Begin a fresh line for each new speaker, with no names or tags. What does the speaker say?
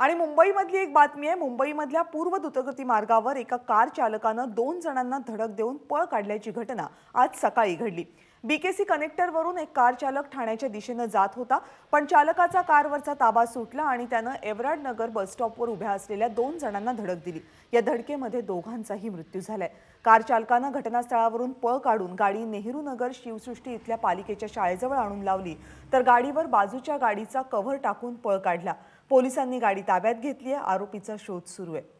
आणि मुंबईमधली एक बातमी आहे मुंबईमधल्या पूर्व द्रुतगती मार्गावर एका कार चालकानं दोन जणांना धडक देऊन पळ काढल्याची घटना आज सकाळी घडली बीकेसी कनेक्टरवरून एक कार चालक ठाण्याच्या दिशेनं जात होता पण चालकाचा कारवरचा ताबा सुटला आणि त्यानं एवराड नगर स्टॉपवर उभ्या असलेल्या दोन जणांना धडक दिली या धडकेमध्ये दोघांचाही मृत्यू झालाय कार चालकानं घटनास्थळावरून पळ काढून गाडी नेहरू नगर शिवसृष्टी इथल्या पालिकेच्या शाळेजवळ आणून लावली तर गाडीवर बाजूच्या गाडीचा कव्हर टाकून पळ काढला पोलिसांनी गाडी ताब्यात घेतली आहे आरोपीचा शोध सुरू आहे